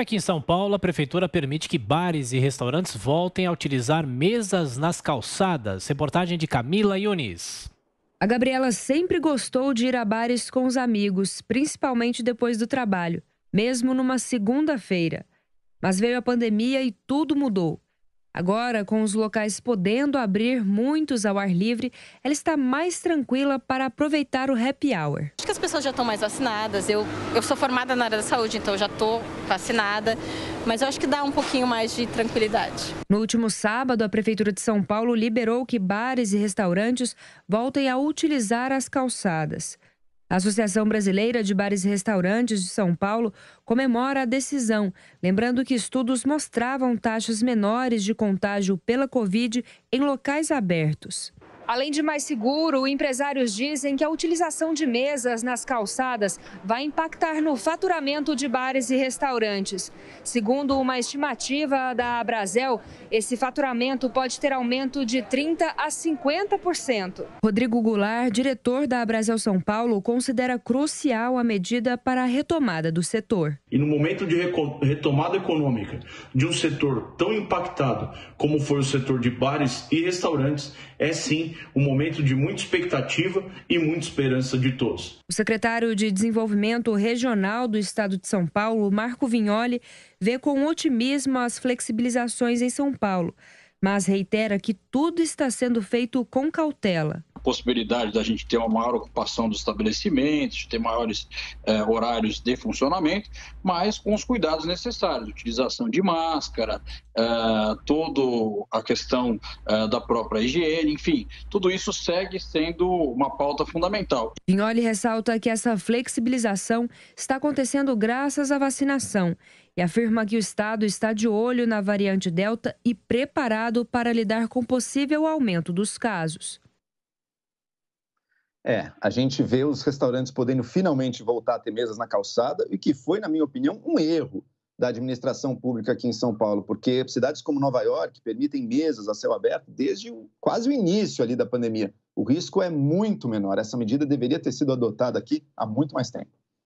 Aqui em São Paulo, a prefeitura permite que bares e restaurantes voltem a utilizar mesas nas calçadas. Reportagem de Camila Yunis. A Gabriela sempre gostou de ir a bares com os amigos, principalmente depois do trabalho, mesmo numa segunda-feira. Mas veio a pandemia e tudo mudou. Agora, com os locais podendo abrir muitos ao ar livre, ela está mais tranquila para aproveitar o happy hour. Acho que as pessoas já estão mais vacinadas. Eu, eu sou formada na área da saúde, então já estou vacinada. Mas eu acho que dá um pouquinho mais de tranquilidade. No último sábado, a Prefeitura de São Paulo liberou que bares e restaurantes voltem a utilizar as calçadas. A Associação Brasileira de Bares e Restaurantes de São Paulo comemora a decisão, lembrando que estudos mostravam taxas menores de contágio pela Covid em locais abertos. Além de mais seguro, empresários dizem que a utilização de mesas nas calçadas vai impactar no faturamento de bares e restaurantes. Segundo uma estimativa da Abrazel, esse faturamento pode ter aumento de 30 a 50%. Rodrigo Goulart, diretor da Abrazel São Paulo, considera crucial a medida para a retomada do setor. E no momento de retomada econômica de um setor tão impactado como foi o setor de bares e restaurantes, é sim um momento de muita expectativa e muita esperança de todos. O secretário de Desenvolvimento Regional do Estado de São Paulo, Marco Vignoli, vê com otimismo as flexibilizações em São Paulo, mas reitera que tudo está sendo feito com cautela possibilidade da gente ter uma maior ocupação dos estabelecimentos, ter maiores é, horários de funcionamento, mas com os cuidados necessários, utilização de máscara, eh, é, toda a questão é, da própria higiene, enfim, tudo isso segue sendo uma pauta fundamental. Vignoli ressalta que essa flexibilização está acontecendo graças à vacinação e afirma que o Estado está de olho na variante Delta e preparado para lidar com possível aumento dos casos. É, a gente vê os restaurantes podendo finalmente voltar a ter mesas na calçada, e que foi, na minha opinião, um erro da administração pública aqui em São Paulo, porque cidades como Nova York permitem mesas a céu aberto desde quase o início ali da pandemia. O risco é muito menor. Essa medida deveria ter sido adotada aqui há muito mais tempo.